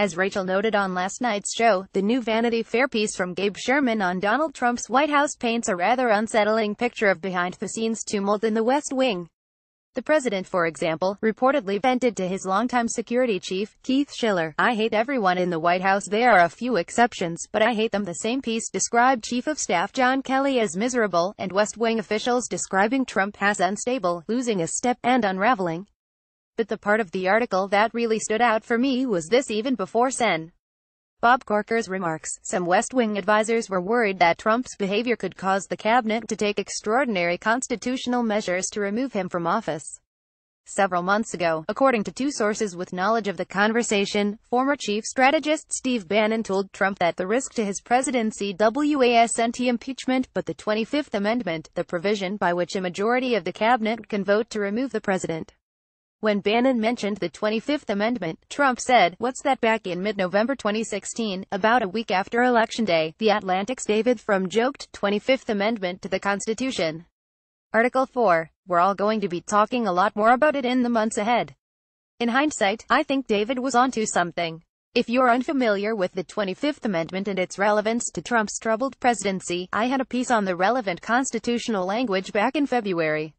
As Rachel noted on last night's show, the new Vanity Fair piece from Gabe Sherman on Donald Trump's White House paints a rather unsettling picture of behind-the-scenes tumult in the West Wing. The president, for example, reportedly vented to his longtime security chief, Keith Schiller, I hate everyone in the White House there are a few exceptions, but I hate them. The same piece described Chief of Staff John Kelly as miserable, and West Wing officials describing Trump as unstable, losing a step, and unraveling but the part of the article that really stood out for me was this even before Sen. Bob Corker's remarks. Some West Wing advisers were worried that Trump's behavior could cause the cabinet to take extraordinary constitutional measures to remove him from office. Several months ago, according to two sources with knowledge of the conversation, former chief strategist Steve Bannon told Trump that the risk to his presidency was anti-impeachment, but the 25th Amendment, the provision by which a majority of the cabinet can vote to remove the president when Bannon mentioned the 25th Amendment, Trump said, what's that back in mid-November 2016, about a week after Election Day, the Atlantic's David Frum joked, 25th Amendment to the Constitution. Article 4. We're all going to be talking a lot more about it in the months ahead. In hindsight, I think David was onto something. If you're unfamiliar with the 25th Amendment and its relevance to Trump's troubled presidency, I had a piece on the relevant constitutional language back in February.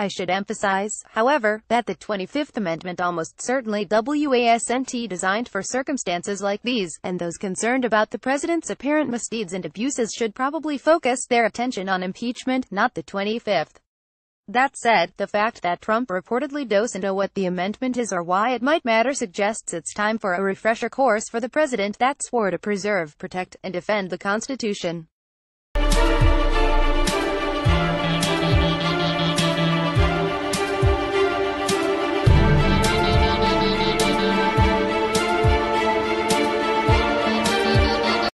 I should emphasize, however, that the 25th Amendment almost certainly WASNT designed for circumstances like these, and those concerned about the president's apparent misdeeds and abuses should probably focus their attention on impeachment, not the 25th. That said, the fact that Trump reportedly doesn't know what the amendment is or why it might matter suggests it's time for a refresher course for the president that swore to preserve, protect, and defend the Constitution.